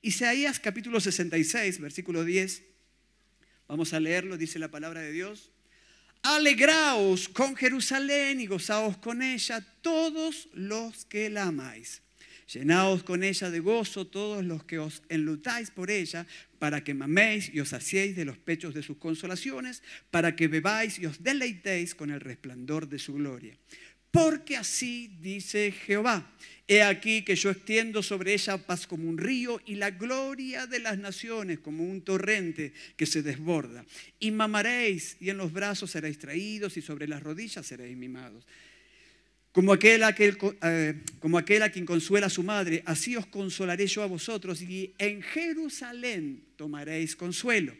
Isaías capítulo 66, versículo 10. Vamos a leerlo, dice la palabra de Dios. Alegraos con Jerusalén y gozaos con ella todos los que la amáis. Llenaos con ella de gozo todos los que os enlutáis por ella, para que maméis y os saciéis de los pechos de sus consolaciones, para que bebáis y os deleitéis con el resplandor de su gloria. Porque así dice Jehová, he aquí que yo extiendo sobre ella paz como un río y la gloria de las naciones como un torrente que se desborda. Y mamaréis y en los brazos seréis traídos y sobre las rodillas seréis mimados. Como aquel, eh, como a quien consuela a su madre, así os consolaré yo a vosotros y en Jerusalén tomaréis consuelo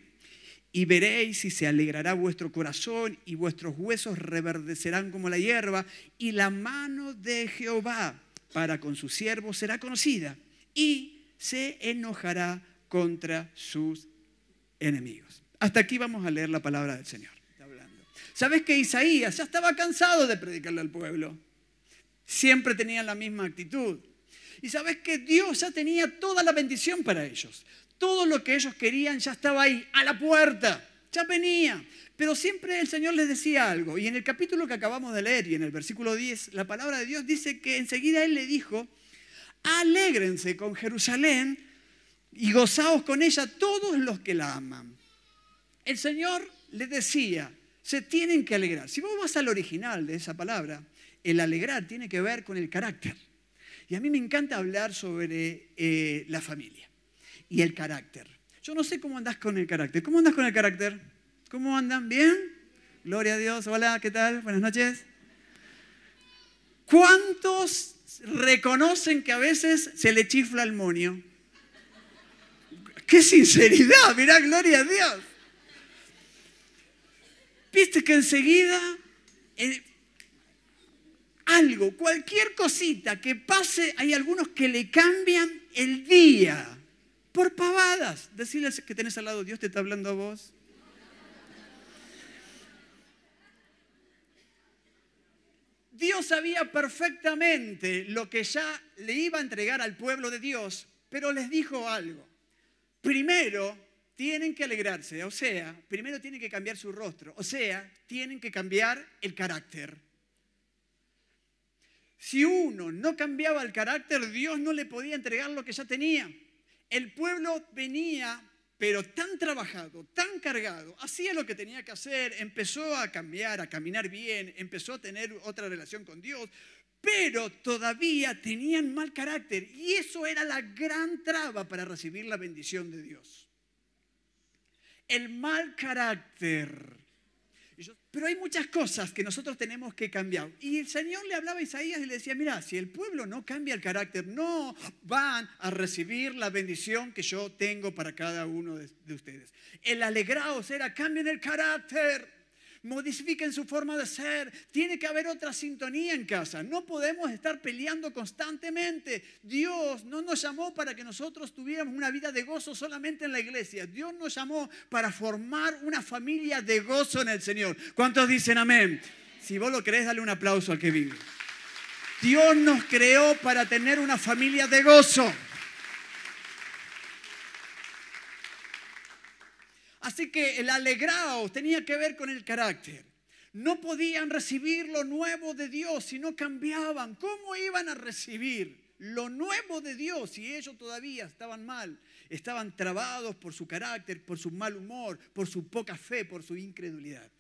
y veréis y se alegrará vuestro corazón y vuestros huesos reverdecerán como la hierba y la mano de Jehová para con sus siervos será conocida y se enojará contra sus enemigos. Hasta aquí vamos a leer la palabra del Señor. ¿Sabes que Isaías ya estaba cansado de predicarle al pueblo? Siempre tenía la misma actitud. Y sabes que Dios ya tenía toda la bendición para ellos. Todo lo que ellos querían ya estaba ahí, a la puerta, ya venía. Pero siempre el Señor les decía algo. Y en el capítulo que acabamos de leer y en el versículo 10, la palabra de Dios dice que enseguida Él le dijo, alégrense con Jerusalén y gozaos con ella todos los que la aman. El Señor les decía, se tienen que alegrar. Si vos vas al original de esa palabra, el alegrar tiene que ver con el carácter. Y a mí me encanta hablar sobre eh, la familia y el carácter. Yo no sé cómo andás con el carácter. ¿Cómo andas con el carácter? ¿Cómo andan? ¿Bien? Gloria a Dios. Hola, ¿qué tal? Buenas noches. ¿Cuántos reconocen que a veces se le chifla el monio? ¡Qué sinceridad! Mirá, gloria a Dios. Viste que enseguida eh, algo, cualquier cosita que pase, hay algunos que le cambian el día por pavadas. decirles que tenés al lado, Dios te está hablando a vos. Dios sabía perfectamente lo que ya le iba a entregar al pueblo de Dios, pero les dijo algo. Primero tienen que alegrarse, o sea, primero tienen que cambiar su rostro, o sea, tienen que cambiar el carácter. Si uno no cambiaba el carácter, Dios no le podía entregar lo que ya tenía. El pueblo venía, pero tan trabajado, tan cargado, hacía lo que tenía que hacer, empezó a cambiar, a caminar bien, empezó a tener otra relación con Dios, pero todavía tenían mal carácter y eso era la gran traba para recibir la bendición de Dios. El mal carácter pero hay muchas cosas que nosotros tenemos que cambiar. Y el Señor le hablaba a Isaías y le decía, mira, si el pueblo no cambia el carácter, no van a recibir la bendición que yo tengo para cada uno de, ustedes. El alegrado era, cambien el carácter modifiquen su forma de ser. Tiene que haber otra sintonía en casa. No podemos estar peleando constantemente. Dios no nos llamó para que nosotros tuviéramos una vida de gozo solamente en la iglesia. Dios nos llamó para formar una familia de gozo en el Señor. ¿Cuántos dicen amén? Si vos lo crees, dale un aplauso al que vive. Dios nos creó para tener una familia de gozo. Así que el alegrado tenía que ver con el carácter. No podían recibir lo nuevo de Dios si no cambiaban. ¿Cómo iban a recibir lo nuevo de Dios si ellos todavía estaban mal? Estaban trabados por su carácter, por su mal humor, por su poca fe, por su incredulidad.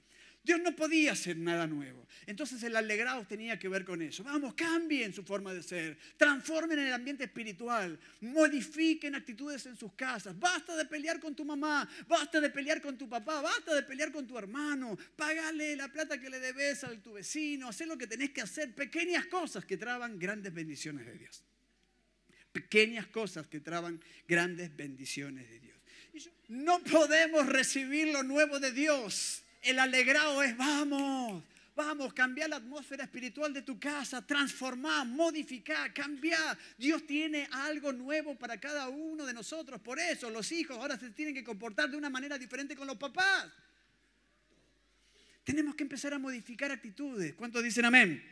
Dios no podía hacer nada nuevo. Entonces el alegrado tenía que ver con eso. Vamos, cambien su forma de ser, transformen el ambiente espiritual, modifiquen actitudes en sus casas. Basta de pelear con tu mamá, basta de pelear con tu papá, basta de pelear con tu hermano. Págale la plata que le debes a tu vecino, haz lo que tenés que hacer. Pequeñas cosas que traban grandes bendiciones de Dios. Pequeñas cosas que traban grandes bendiciones de Dios. no podemos recibir lo nuevo de Dios el alegrado es, vamos, vamos, cambiar la atmósfera espiritual de tu casa, transformar, modificar, cambiar. Dios tiene algo nuevo para cada uno de nosotros. Por eso los hijos ahora se tienen que comportar de una manera diferente con los papás. Tenemos que empezar a modificar actitudes. ¿Cuántos dicen amén?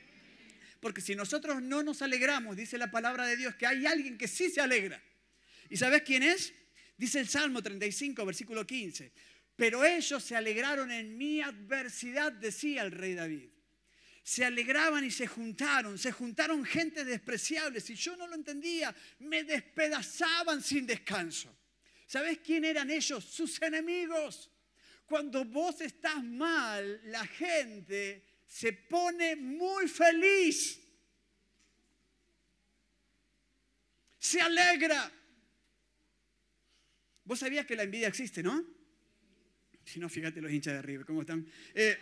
Porque si nosotros no nos alegramos, dice la palabra de Dios, que hay alguien que sí se alegra. ¿Y sabes quién es? Dice el Salmo 35, versículo 15. Pero ellos se alegraron en mi adversidad, decía el rey David. Se alegraban y se juntaron, se juntaron gente despreciable. Si yo no lo entendía, me despedazaban sin descanso. ¿Sabes quién eran ellos? Sus enemigos. Cuando vos estás mal, la gente se pone muy feliz. Se alegra. Vos sabías que la envidia existe, ¿no? Si no, fíjate los hinchas de River, ¿cómo están? Eh,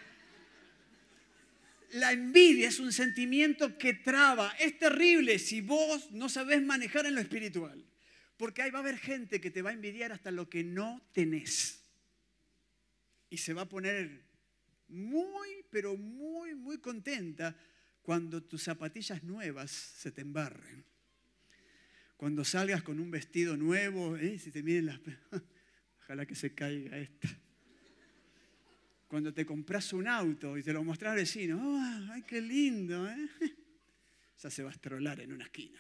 la envidia es un sentimiento que traba. Es terrible si vos no sabés manejar en lo espiritual. Porque ahí va a haber gente que te va a envidiar hasta lo que no tenés. Y se va a poner muy, pero muy, muy contenta cuando tus zapatillas nuevas se te embarren. Cuando salgas con un vestido nuevo, ¿eh? si te miren las... Ojalá que se caiga esta cuando te compras un auto y te lo mostras al vecino, ah, ¡ay, qué lindo! ¿eh? Ya se va a estrolar en una esquina.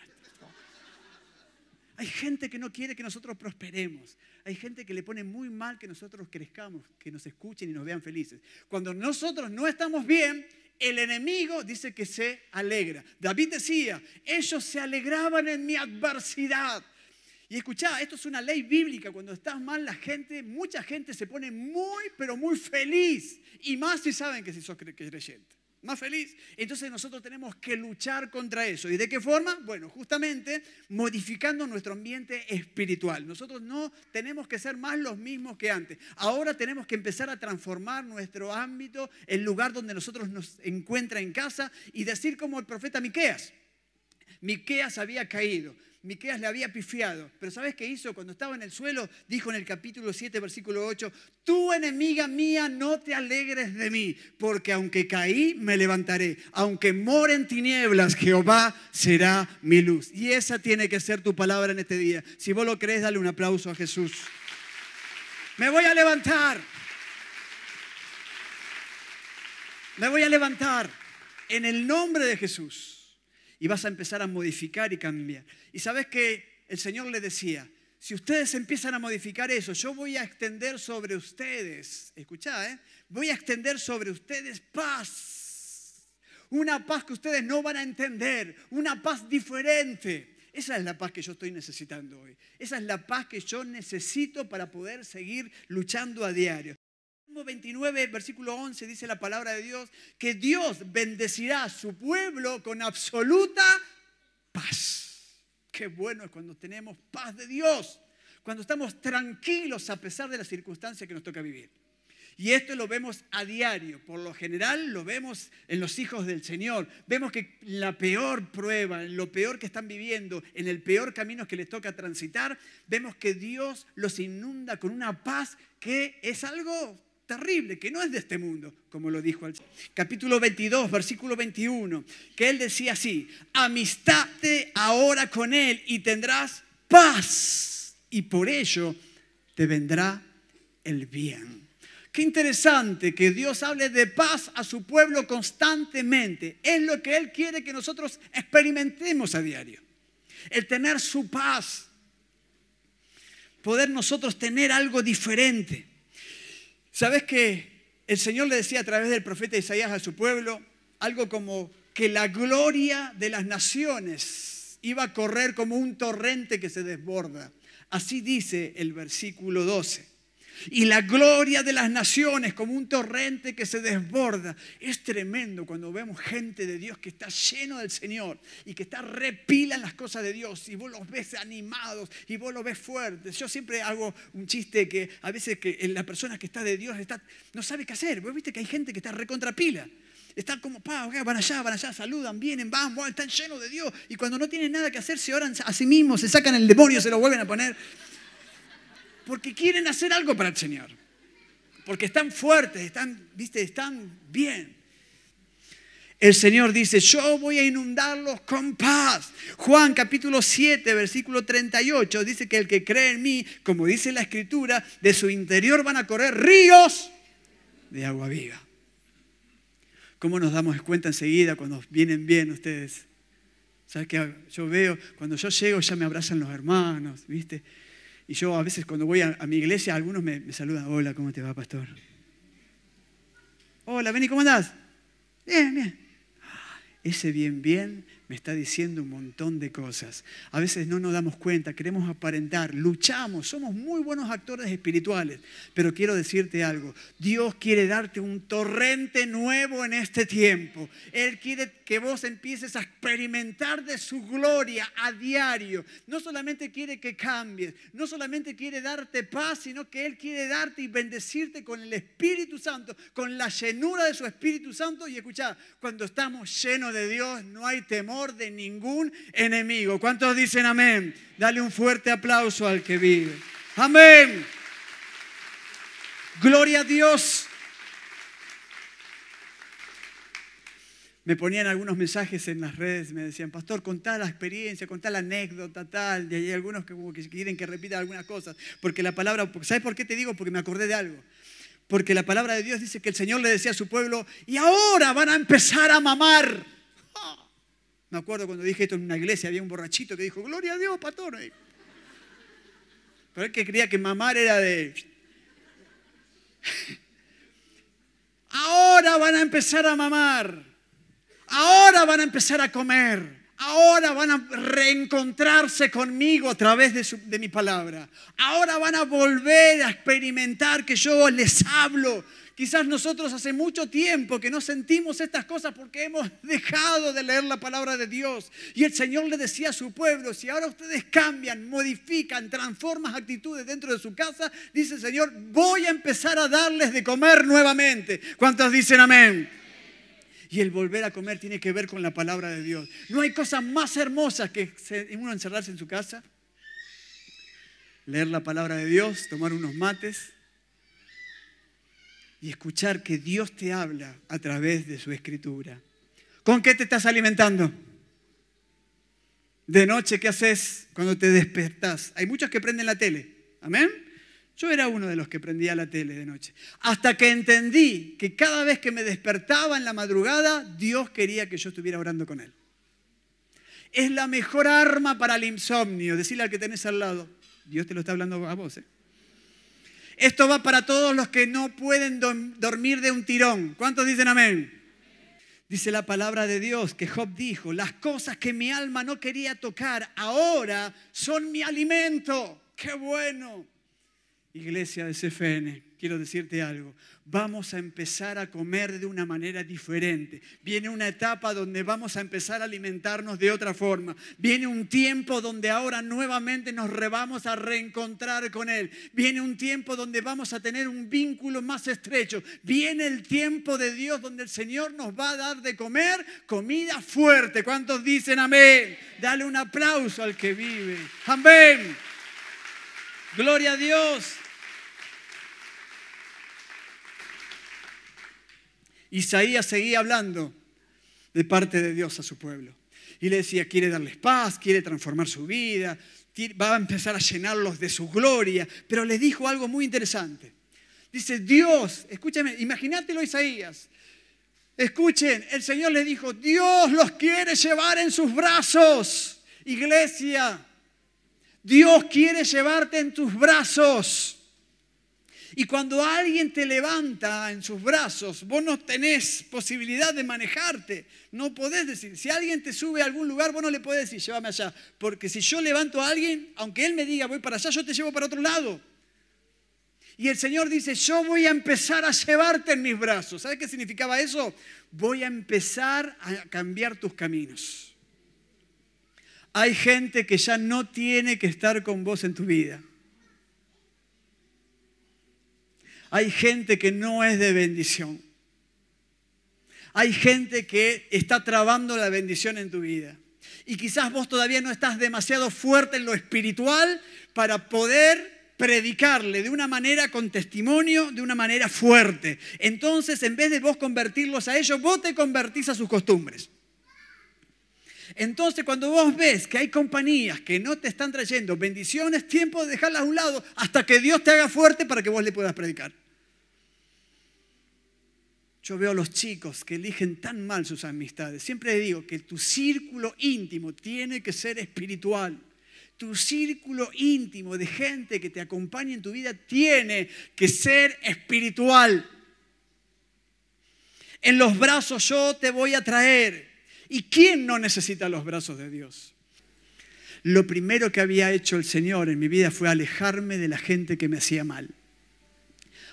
Hay gente que no quiere que nosotros prosperemos. Hay gente que le pone muy mal que nosotros crezcamos, que nos escuchen y nos vean felices. Cuando nosotros no estamos bien, el enemigo dice que se alegra. David decía, ellos se alegraban en mi adversidad. Y escuchá, esto es una ley bíblica. Cuando estás mal, la gente, mucha gente se pone muy, pero muy feliz. Y más si saben que si sos creyente. Más feliz. Entonces nosotros tenemos que luchar contra eso. ¿Y de qué forma? Bueno, justamente modificando nuestro ambiente espiritual. Nosotros no tenemos que ser más los mismos que antes. Ahora tenemos que empezar a transformar nuestro ámbito, el lugar donde nosotros nos encuentra en casa y decir como el profeta Miqueas. Miqueas había caído. Miqueas le había pifiado, pero ¿sabes qué hizo? Cuando estaba en el suelo, dijo en el capítulo 7, versículo 8, tú enemiga mía, no te alegres de mí, porque aunque caí, me levantaré. Aunque more en tinieblas, Jehová será mi luz. Y esa tiene que ser tu palabra en este día. Si vos lo crees, dale un aplauso a Jesús. Me voy a levantar. Me voy a levantar en el nombre de Jesús y vas a empezar a modificar y cambiar. Y sabes que el Señor le decía, si ustedes empiezan a modificar eso, yo voy a extender sobre ustedes, escuchá, ¿eh? voy a extender sobre ustedes paz. Una paz que ustedes no van a entender, una paz diferente. Esa es la paz que yo estoy necesitando hoy. Esa es la paz que yo necesito para poder seguir luchando a diario. 29, versículo 11 dice la palabra de Dios, que Dios bendecirá a su pueblo con absoluta paz. Qué bueno es cuando tenemos paz de Dios, cuando estamos tranquilos a pesar de las circunstancias que nos toca vivir. Y esto lo vemos a diario, por lo general lo vemos en los hijos del Señor. Vemos que la peor prueba, lo peor que están viviendo, en el peor camino que les toca transitar, vemos que Dios los inunda con una paz que es algo terrible, que no es de este mundo, como lo dijo el capítulo 22, versículo 21, que él decía así, amistadte ahora con él y tendrás paz y por ello te vendrá el bien. Qué interesante que Dios hable de paz a su pueblo constantemente. Es lo que Él quiere que nosotros experimentemos a diario. El tener su paz. Poder nosotros tener algo diferente. ¿Sabes que el Señor le decía a través del profeta Isaías a su pueblo algo como que la gloria de las naciones iba a correr como un torrente que se desborda? Así dice el versículo 12 y la gloria de las naciones como un torrente que se desborda. Es tremendo cuando vemos gente de Dios que está lleno del Señor y que está repila en las cosas de Dios y vos los ves animados y vos los ves fuertes. Yo siempre hago un chiste que a veces que la persona que está de Dios está, no sabe qué hacer. Vos viste que hay gente que está recontrapila. Están como, pa, van allá, van allá, saludan, vienen, van, van, están llenos de Dios. Y cuando no tienen nada que hacer, se oran a sí mismos, se sacan el demonio, se lo vuelven a poner porque quieren hacer algo para el Señor. Porque están fuertes, están, viste, están bien. El Señor dice, yo voy a inundarlos con paz. Juan capítulo 7, versículo 38 dice que el que cree en mí, como dice la escritura, de su interior van a correr ríos de agua viva. ¿Cómo nos damos cuenta enseguida cuando vienen bien ustedes? ¿Sabes qué? Yo veo, cuando yo llego ya me abrazan los hermanos, ¿viste? Y yo a veces cuando voy a, mi iglesia, algunos me, me, saludan, hola, ¿cómo te va, pastor? Hola, vení, ¿cómo andás? Bien, bien. Ese bien, bien me está diciendo un montón de cosas. A veces no nos damos cuenta, queremos aparentar, luchamos, somos muy buenos actores espirituales, pero quiero decirte algo, Dios quiere darte un torrente nuevo en este tiempo. Él quiere que vos empieces a experimentar de su gloria a diario. No solamente quiere que cambies, no solamente quiere darte paz, sino que Él quiere darte y bendecirte con el Espíritu Santo, con la llenura de su Espíritu Santo. Y escuchad, cuando estamos llenos de Dios no hay temor de ningún enemigo. ¿Cuántos dicen amén? Dale un fuerte aplauso al que vive. Amén. Gloria a Dios. me ponían algunos mensajes en las redes, me decían, pastor, contá la experiencia, contá la anécdota, tal, y hay algunos que, que quieren que repita algunas cosas, porque la palabra, ¿sabes por qué te digo? Porque me acordé de algo. Porque la palabra de Dios dice que el Señor le decía a su pueblo, y ahora van a empezar a mamar. Me acuerdo cuando dije esto en una iglesia, había un borrachito que dijo, gloria a Dios, Patrón." Pero él que creía que mamar era de... Ahora van a empezar a mamar. Ahora van a empezar a comer. Ahora van a reencontrarse conmigo a través de, mi palabra. Ahora van a volver a experimentar que yo les hablo Quizás nosotros hace mucho tiempo que no sentimos estas cosas porque hemos dejado de leer la palabra de Dios. Y el Señor le decía a su pueblo, si ahora ustedes cambian, modifican, transforman actitudes dentro de su casa, dice el Señor, voy a empezar a darles de comer nuevamente. ¿Cuántos dicen amén? Y el volver a comer tiene que ver con la palabra de Dios. No hay cosa más hermosa que uno encerrarse en su casa, leer la palabra de Dios, tomar unos mates y escuchar que Dios te habla a través de su escritura. ¿Con qué te estás alimentando? De noche, ¿qué haces cuando te despertás? Hay muchos que prenden la tele. Amén. Yo era uno de los que prendía la tele de noche. Hasta que entendí que cada vez que me despertaba en la madrugada, Dios quería que yo estuviera orando con Él. Es la mejor arma para el insomnio. Decirle al que tenés al lado, Dios te lo está hablando a vos. ¿eh? Esto va para todos los que no pueden dormir de un tirón. ¿Cuántos dicen amén? Dice la palabra de Dios que Job dijo, las cosas que mi alma no quería tocar ahora son mi alimento. ¡Qué bueno! iglesia de CFN, quiero decirte algo, vamos a empezar a comer de una manera diferente. Viene una etapa donde vamos a empezar a alimentarnos de otra forma. Viene un tiempo donde ahora nuevamente nos rebamos vamos a reencontrar con Él. Viene un tiempo donde vamos a tener un vínculo más estrecho. Viene el tiempo de Dios donde el Señor nos va a dar de comer comida fuerte. ¿Cuántos dicen amén? Dale un aplauso al que vive. Amén. Gloria a Dios. Isaías seguía hablando de parte de Dios a su pueblo. Y le decía, quiere darles paz, quiere transformar su vida, va a empezar a llenarlos de su gloria. Pero le dijo algo muy interesante. Dice, Dios, escúchame, imagínatelo Isaías. Escuchen, el Señor les dijo, Dios los quiere llevar en sus brazos. Iglesia, Dios quiere llevarte en tus brazos. Y cuando alguien te levanta en sus brazos, vos no tenés posibilidad de manejarte. No podés decir, si alguien te sube a algún lugar, vos no le podés decir, llévame allá. Porque si yo levanto a alguien, aunque él me diga, voy para allá, yo te llevo para otro lado. Y el Señor dice, yo voy a empezar a llevarte en mis brazos. ¿Sabes qué significaba eso? Voy a empezar a cambiar tus caminos. Hay gente que ya no tiene que estar con vos en tu vida. Hay gente que no es de bendición. Hay gente que está trabando la bendición en tu vida. Y quizás vos todavía no estás demasiado fuerte en lo espiritual para poder predicarle de una manera con testimonio, de una manera fuerte. Entonces, en vez de vos convertirlos a ellos, vos te convertís a sus costumbres. Entonces, cuando vos ves que hay compañías que no te están trayendo bendiciones, tiempo de dejarlas a un lado hasta que Dios te haga fuerte para que vos le puedas predicar. Yo veo a los chicos que eligen tan mal sus amistades. Siempre digo que tu círculo íntimo tiene que ser espiritual. Tu círculo íntimo de gente que te acompaña en tu vida tiene que ser espiritual. En los brazos yo te voy a traer. ¿Y quién no necesita los brazos de Dios? Lo primero que había hecho el Señor en mi vida fue alejarme de la gente que me hacía mal.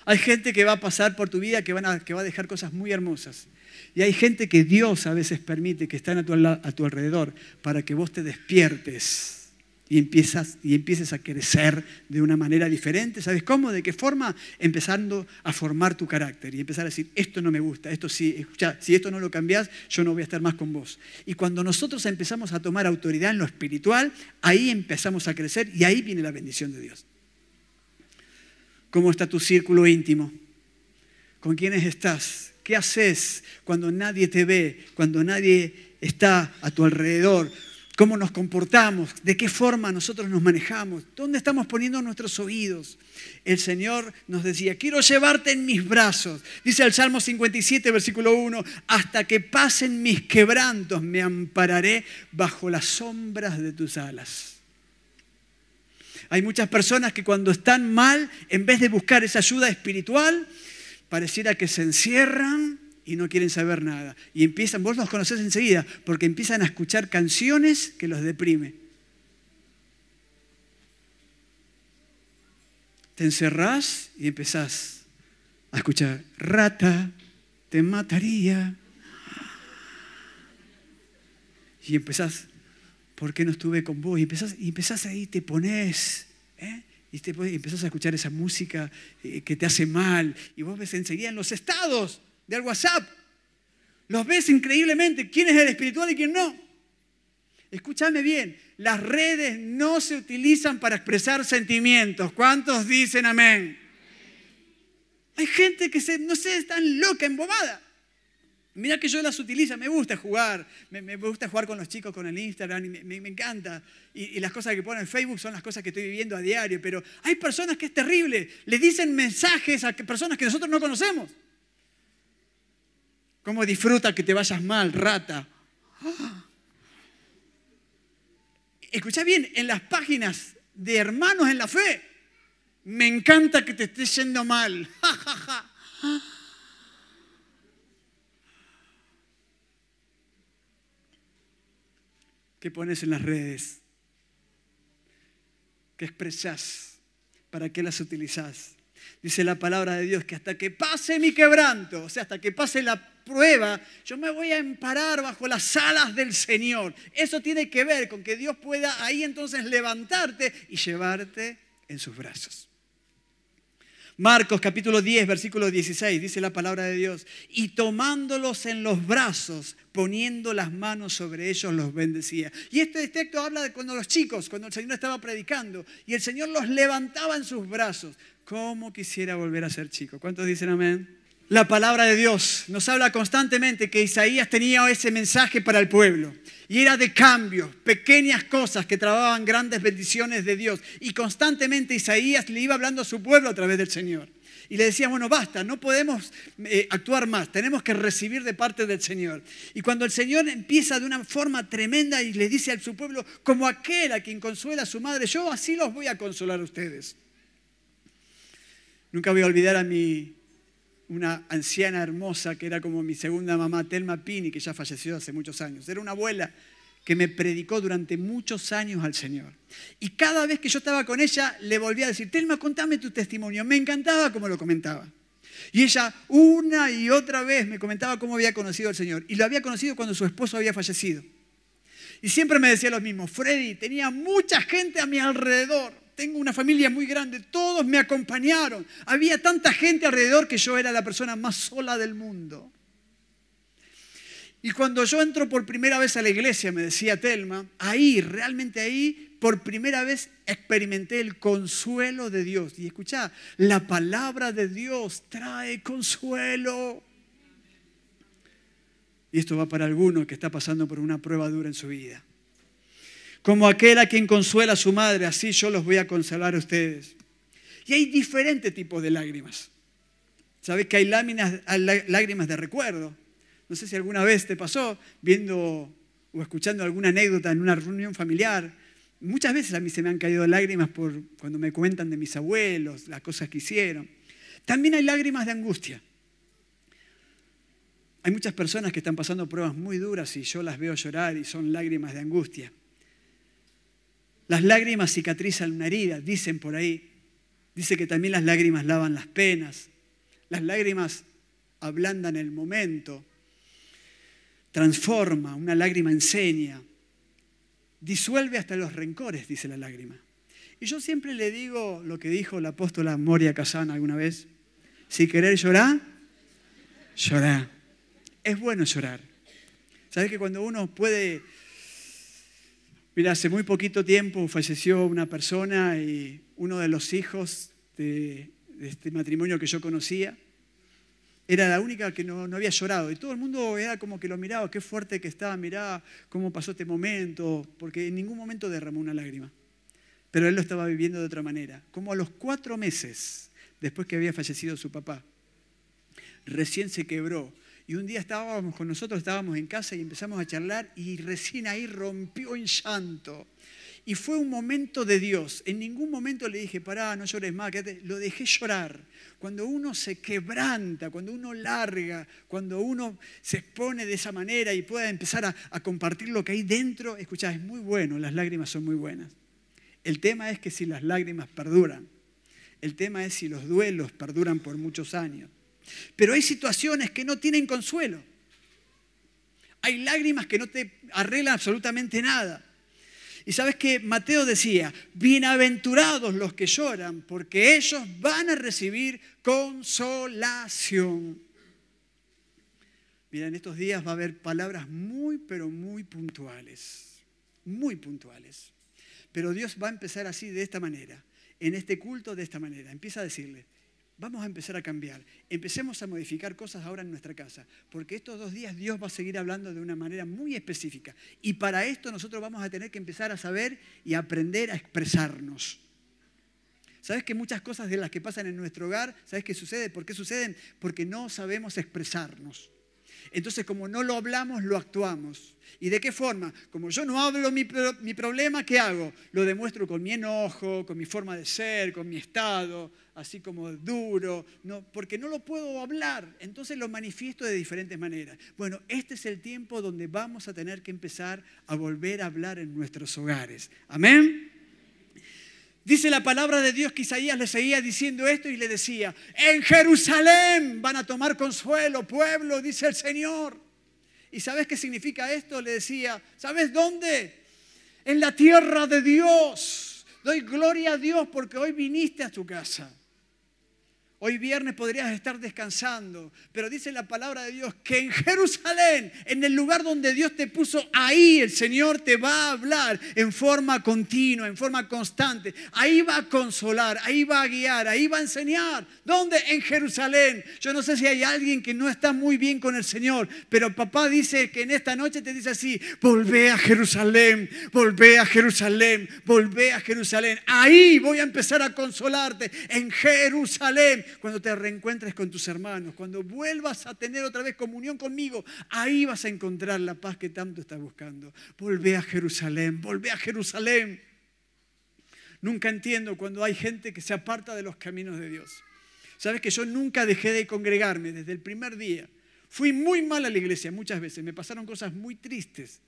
Hay gente que va a pasar por tu vida que, va a dejar cosas muy hermosas. Y hay gente que Dios a veces permite que estén a tu, alrededor para que vos te despiertes y, empiezas, y empieces a crecer de una manera diferente. ¿Sabes cómo? ¿De qué forma? Empezando a formar tu carácter y empezar a decir, esto no me gusta, esto sí, si esto no lo cambias, yo no voy a estar más con vos. Y cuando nosotros empezamos a tomar autoridad en lo espiritual, ahí empezamos a crecer y ahí viene la bendición de Dios. ¿Cómo está tu círculo íntimo? ¿Con quiénes estás? ¿Qué haces cuando nadie te ve, cuando nadie está a tu alrededor? ¿Cómo nos comportamos? ¿De qué forma nosotros nos manejamos? ¿Dónde estamos poniendo nuestros oídos? El Señor nos decía, quiero llevarte en mis brazos. Dice el Salmo 57, versículo 1, hasta que pasen mis quebrantos, me ampararé bajo las sombras de tus alas. Hay muchas personas que cuando están mal, en vez de buscar esa ayuda espiritual, pareciera que se encierran y no quieren saber nada. Y empiezan, vos los conocés enseguida, porque empiezan a escuchar canciones que los deprime. Te encerrás y empezás a escuchar, rata, te mataría. Y empezás, ¿por qué no estuve con vos? Y empezás, y ahí, te pones, ¿eh? y, te, empezás a escuchar esa música eh, que te hace mal, y vos ves enseguida en los estados del WhatsApp, los ves increíblemente, quién es el espiritual y quién no. Escúchame bien, las redes no se utilizan para expresar sentimientos. ¿Cuántos dicen amén? Hay gente que se, no sé, está tan loca, embobada. Mira que yo las utilizo, me gusta jugar, me, gusta jugar con los chicos, con el Instagram, me, encanta. Y, las cosas que ponen en Facebook son las cosas que estoy viviendo a diario, pero hay personas que es terrible, le dicen mensajes a personas que nosotros no conocemos. ¿Cómo disfruta que te vayas mal, rata? Escucha bien, en las páginas de hermanos en la fe, me encanta que te estés yendo mal. ¡Ja, ja, ja que pones en las redes, que expresas, para qué las utilizas. Dice la palabra de Dios que hasta que pase mi quebranto, o sea, hasta que pase la prueba, yo me voy a emparar bajo las alas del Señor. Eso tiene que ver con que Dios pueda ahí entonces levantarte y llevarte en sus brazos. Marcos capítulo 10, versículo 16, dice la palabra de Dios, y tomándolos en los brazos, poniendo las manos sobre ellos, los bendecía. Y este texto habla de cuando los chicos, cuando el Señor estaba predicando, y el Señor los levantaba en sus brazos. ¿Cómo quisiera volver a ser chico? ¿Cuántos dicen amén? la palabra de Dios. Nos habla constantemente que Isaías tenía ese mensaje para el pueblo. Y era de cambios, pequeñas cosas que trababan grandes bendiciones de Dios. Y constantemente Isaías le iba hablando a su pueblo a través del Señor. Y le decía, bueno, basta, no podemos eh, actuar más, tenemos que recibir de parte del Señor. Y cuando el Señor empieza de una forma tremenda y le dice a su pueblo, como aquel a quien consuela a su madre, yo así los voy a consolar a ustedes. Nunca voy a olvidar a mi una anciana hermosa que era como mi segunda mamá, Telma Pini, que ya falleció hace muchos años. Era una abuela que me predicó durante muchos años al Señor. Y cada vez que yo estaba con ella, le volvía a decir, Telma, contame tu testimonio. Me encantaba como lo comentaba. Y ella una y otra vez me comentaba cómo había conocido al Señor. Y lo había conocido cuando su esposo había fallecido. Y siempre me decía lo mismo, Freddy, tenía mucha gente a mi alrededor tengo una familia muy grande, todos me acompañaron. Había tanta gente alrededor que yo era la persona más sola del mundo. Y cuando yo entro por primera vez a la iglesia, me decía Telma, ahí, realmente ahí, por primera vez experimenté el consuelo de Dios. Y escucha, la palabra de Dios trae consuelo. Y esto va para alguno que está pasando por una prueba dura en su vida. Como aquel a quien consuela a su madre, así yo los voy a consolar a ustedes. Y hay diferentes tipos de lágrimas. Sabes que hay lágrimas de recuerdo. No sé si alguna vez te pasó viendo o escuchando alguna anécdota en una reunión familiar. Muchas veces a mí se me han caído lágrimas por cuando me cuentan de mis abuelos, las cosas que hicieron. También hay lágrimas de angustia. Hay muchas personas que están pasando pruebas muy duras y yo las veo llorar y son lágrimas de angustia. Las lágrimas cicatrizan una herida, dicen por ahí. Dice que también las lágrimas lavan las penas. Las lágrimas ablandan el momento. Transforma, una lágrima enseña. Disuelve hasta los rencores, dice la lágrima. Y yo siempre le digo lo que dijo la apóstola Moria Kazan alguna vez. Si querer llorar, llorar. Es bueno llorar. ¿Sabes que cuando uno puede Mira, hace muy poquito tiempo falleció una persona y uno de los hijos de, este matrimonio que yo conocía era la única que no, había llorado. Y todo el mundo era como que lo miraba, qué fuerte que estaba, miraba cómo pasó este momento, porque en ningún momento derramó una lágrima. Pero él lo estaba viviendo de otra manera. Como a los cuatro meses después que había fallecido su papá, recién se quebró y un día estábamos con nosotros, estábamos en casa y empezamos a charlar y recién ahí rompió en llanto. Y fue un momento de Dios. En ningún momento le dije, pará, no llores más, quédate. Lo dejé llorar. Cuando uno se quebranta, cuando uno larga, cuando uno se expone de esa manera y pueda empezar a, compartir lo que hay dentro, escuchá, es muy bueno, las lágrimas son muy buenas. El tema es que si las lágrimas perduran, el tema es si los duelos perduran por muchos años. Pero hay situaciones que no tienen consuelo. Hay lágrimas que no te arreglan absolutamente nada. Y sabes que Mateo decía, bienaventurados los que lloran, porque ellos van a recibir consolación. Mira, en estos días va a haber palabras muy, pero muy puntuales, muy puntuales. Pero Dios va a empezar así, de esta manera, en este culto, de esta manera. Empieza a decirle, vamos a empezar a cambiar. Empecemos a modificar cosas ahora en nuestra casa, porque estos dos días Dios va a seguir hablando de una manera muy específica. Y para esto nosotros vamos a tener que empezar a saber y aprender a expresarnos. ¿Sabes que muchas cosas de las que pasan en nuestro hogar, sabes qué sucede? ¿Por qué suceden? Porque no sabemos expresarnos. Entonces, como no lo hablamos, lo actuamos. ¿Y de qué forma? Como yo no hablo mi, problema, ¿qué hago? Lo demuestro con mi enojo, con mi forma de ser, con mi estado, así como duro, porque no lo puedo hablar. Entonces lo manifiesto de diferentes maneras. Bueno, este es el tiempo donde vamos a tener que empezar a volver a hablar en nuestros hogares. Amén. Dice la palabra de Dios que Isaías le seguía diciendo esto y le decía, en Jerusalén van a tomar consuelo, pueblo, dice el Señor. ¿Y sabes qué significa esto? Le decía, ¿sabes dónde? En la tierra de Dios. Doy gloria a Dios porque hoy viniste a tu casa. Hoy viernes podrías estar descansando, pero dice la palabra de Dios que en Jerusalén, en el lugar donde Dios te puso, ahí el Señor te va a hablar en forma continua, en forma constante. Ahí va a consolar, ahí va a guiar, ahí va a enseñar. ¿Dónde? En Jerusalén. Yo no sé si hay alguien que no está muy bien con el Señor, pero papá dice que en esta noche te dice así, volvé a Jerusalén, volvé a Jerusalén, volvé a Jerusalén. Ahí voy a empezar a consolarte, en Jerusalén cuando te reencuentres con tus hermanos, cuando vuelvas a tener otra vez comunión conmigo, ahí vas a encontrar la paz que tanto estás buscando. Volvé a Jerusalén, volvé a Jerusalén. Nunca entiendo cuando hay gente que se aparta de los caminos de Dios. Sabes que yo nunca dejé de congregarme desde el primer día. Fui muy mal a la iglesia muchas veces, me pasaron cosas muy tristes,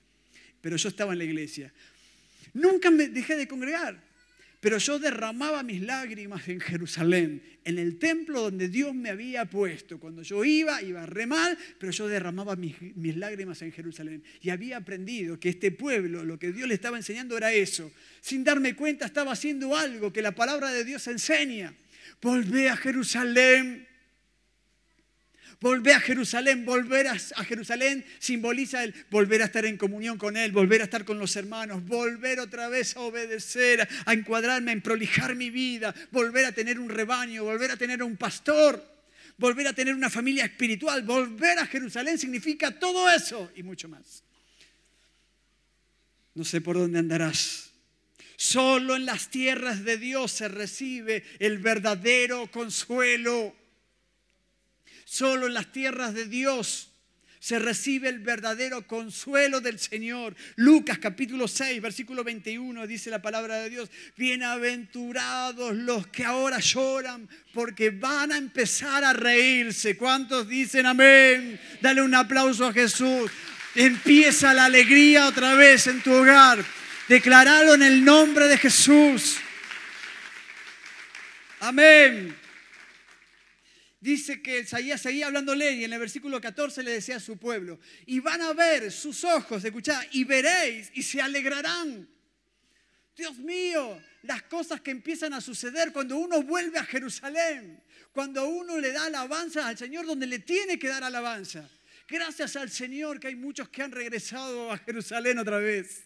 pero yo estaba en la iglesia. Nunca me dejé de congregar. Pero yo derramaba mis lágrimas en Jerusalén, en el templo donde Dios me había puesto. Cuando yo iba, iba re mal, pero yo derramaba mis, lágrimas en Jerusalén. Y había aprendido que este pueblo, lo que Dios le estaba enseñando era eso. Sin darme cuenta, estaba haciendo algo que la palabra de Dios enseña. Volvé a Jerusalén Volver a Jerusalén, volver a Jerusalén simboliza el volver a estar en comunión con Él, volver a estar con los hermanos, volver otra vez a obedecer, a encuadrarme, a prolijar mi vida, volver a tener un rebaño, volver a tener un pastor, volver a tener una familia espiritual. Volver a Jerusalén significa todo eso y mucho más. No sé por dónde andarás. Solo en las tierras de Dios se recibe el verdadero consuelo. Solo en las tierras de Dios se recibe el verdadero consuelo del Señor. Lucas capítulo 6, versículo 21 dice la palabra de Dios, bienaventurados los que ahora lloran porque van a empezar a reírse. ¿Cuántos dicen amén? Dale un aplauso a Jesús. Empieza la alegría otra vez en tu hogar. en el nombre de Jesús. Amén dice que Isaías seguía hablándole y en el versículo 14 le decía a su pueblo, y van a ver sus ojos, escuchad y veréis y se alegrarán. Dios mío, las cosas que empiezan a suceder cuando uno vuelve a Jerusalén, cuando uno le da alabanza al Señor donde le tiene que dar alabanza. Gracias al Señor que hay muchos que han regresado a Jerusalén otra vez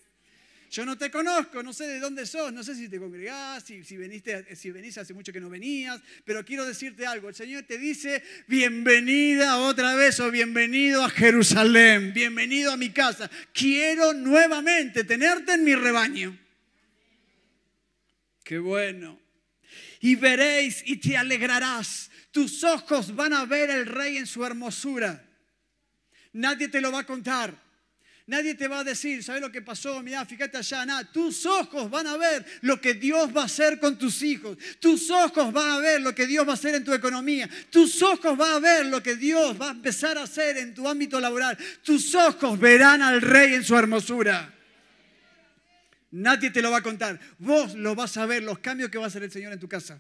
yo no te conozco, no sé de dónde sos, no sé si te congregás, si, si, veniste, eh, si venís hace mucho que no venías, pero quiero decirte algo. El Señor te dice, bienvenida otra vez o bienvenido a Jerusalén, bienvenido a mi casa. Quiero nuevamente tenerte en mi rebaño. Qué bueno. Y veréis y te alegrarás. Tus ojos van a ver el rey en su hermosura. Nadie te lo va a contar. Nadie te va a decir, ¿sabes lo que pasó? Mirá, fíjate allá, Tus ojos van a ver lo que Dios va a hacer con tus hijos. Tus ojos van a ver lo que Dios va a hacer en tu economía. Tus ojos van a ver lo que Dios va a empezar a hacer en tu ámbito laboral. Tus ojos verán al Rey en su hermosura. Nadie te lo va a contar. Vos lo vas a ver, los cambios que va a hacer el Señor en tu casa.